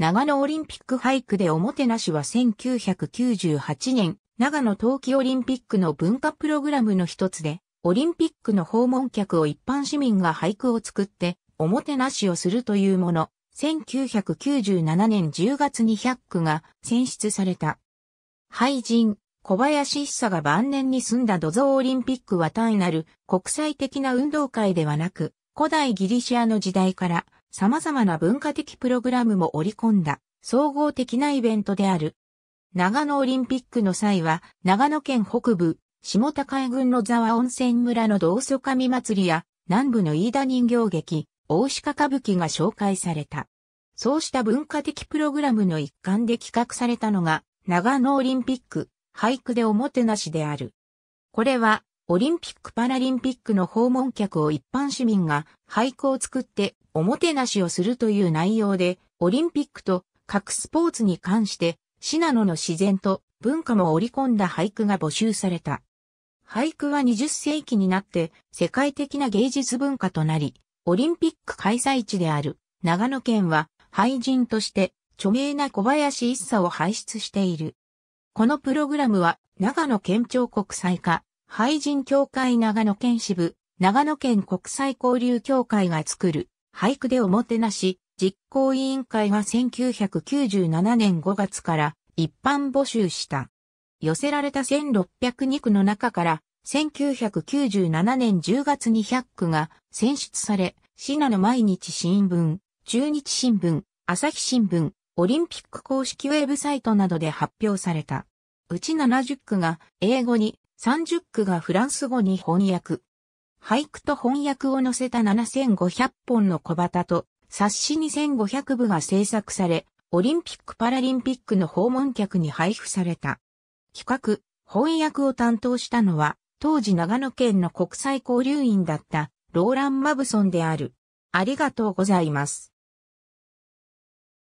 長野オリンピック俳句でおもてなしは1998年、長野冬季オリンピックの文化プログラムの一つで、オリンピックの訪問客を一般市民が俳句を作って、おもてなしをするというもの、1997年10月に100句が選出された。俳人、小林久が晩年に住んだ土蔵オリンピックは単なる国際的な運動会ではなく、古代ギリシアの時代から様々な文化的プログラムも織り込んだ総合的なイベントである。長野オリンピックの際は、長野県北部、下高井郡の沢温泉村の道祖神祭りや、南部の飯田人形劇、大鹿歌舞伎が紹介された。そうした文化的プログラムの一環で企画されたのが、長野オリンピック、俳句でおもてなしである。これは、オリンピック・パラリンピックの訪問客を一般市民が俳句を作っておもてなしをするという内容で、オリンピックと各スポーツに関して、信濃の自然と文化も織り込んだ俳句が募集された。俳句は20世紀になって世界的な芸術文化となり、オリンピック開催地である長野県は俳人として著名な小林一茶を輩出している。このプログラムは長野県庁国際化廃人協会長野県支部、長野県国際交流協会が作る、俳句でおもてなし、実行委員会は1997年5月から一般募集した。寄せられた1602句の中から、1997年10月に100句が選出され、シナの毎日新聞、中日新聞、朝日新聞、オリンピック公式ウェブサイトなどで発表された。うち70句が英語に30句がフランス語に翻訳。俳句と翻訳を載せた7500本の小旗と冊子2500部が制作され、オリンピック・パラリンピックの訪問客に配布された。企画、翻訳を担当したのは、当時長野県の国際交流員だったローラン・マブソンである。ありがとうございます。